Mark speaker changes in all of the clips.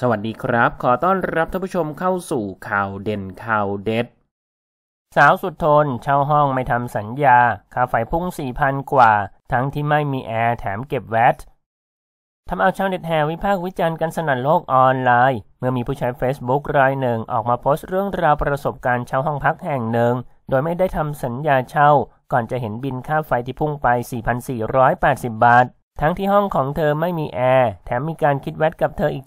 Speaker 1: สวัสดีครับ ขอต้อนรับท่านผู้ชมเข้าสู่ข่าวเด่นข่าวเด็ด สาวสุดทน เช่าห้องไม่ทำสัญญา ค่าไฟพุ่ง 4,000 กว่า ทั้งที่ไม่มีแอร์แถมเก็บแวตทำเอาชาวเน็ตแห่วิพากษ์วิจารณ์กันสนั่นโลกออนไลน์ เมื่อมีผู้ใช้ Facebook รายหนึ่ง ออกมาโพสต์เรื่องราวประสบการณ์เช่าห้องพักแห่งหนึ่ง โดยไม่ได้ทำสัญญาเช่าก่อนจะเห็นบินค่าไฟที่พุ่งไป 4,480 บาททั้งที่ห้องของเธอไม่มีแอร์ แถมมีการคิดแวดกับเธออีก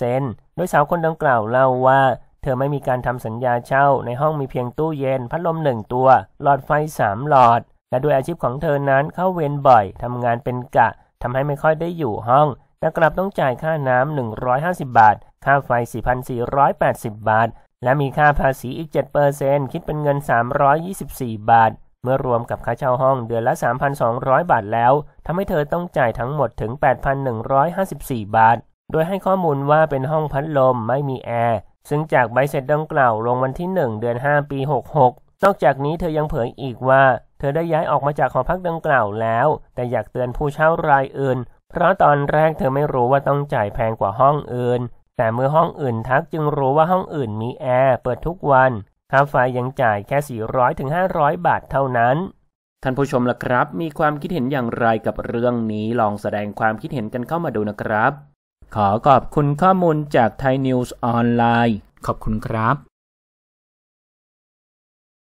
Speaker 1: 7%โดยสาวคนดังกล่าวเล่าว่า เธอไม่มีการทำสัญญาเช่าในห้องมีเพียงตู้เย็น พัดลมหนึ่งตัวหลอดไฟสามหลอด และด้วยอาชีพของเธอนั้นเข้าเวรบ่อยทำงานเป็นกะทำให้ไม่ค่อยได้อยู่ห้องแต่กลับต้องจ่ายค่าน้ำ150 บาท ค่าไฟ 4,480 บาท และมีค่าภาษีอีก7%คิดเป็นเงิน 324 บาทเมื่อรวมกับค่าเช่าห้องเดือนละ 3,200 บาทแล้ว ทำให้เธอต้องจ่ายทั้งหมดถึง 8,154 บาท โดยให้ข้อมูลว่าเป็นห้องพัดลมไม่มีแอร์ ซึ่งจากใบเสร็จดังกล่าวลงวันที่ 1 เดือน 5 ปี 66 นอกจากนี้เธอยังเผยอีกว่า เธอได้ย้ายออกมาจากหอพักดังกล่าวแล้ว แต่อยากเตือนผู้เช่ารายอื่น เพราะตอนแรกเธอไม่รู้ว่าต้องจ่ายแพงกว่าห้องอื่น แต่เมื่อห้องอื่นทักจึงรู้ว่าห้องอื่นมีแอร์เปิดทุกวันค่าไฟยังจ่ายแค่ 400 ถึง 500 บาทเท่านั้น ท่านผู้ชมล่ะครับ มีความคิดเห็นอย่างไรกับเรื่องนี้ ลองแสดงความคิดเห็นกันเข้ามาดูนะครับ ขอขอบคุณข้อมูลจากไทยนิวส์ออนไลน์ ขอบคุณครับ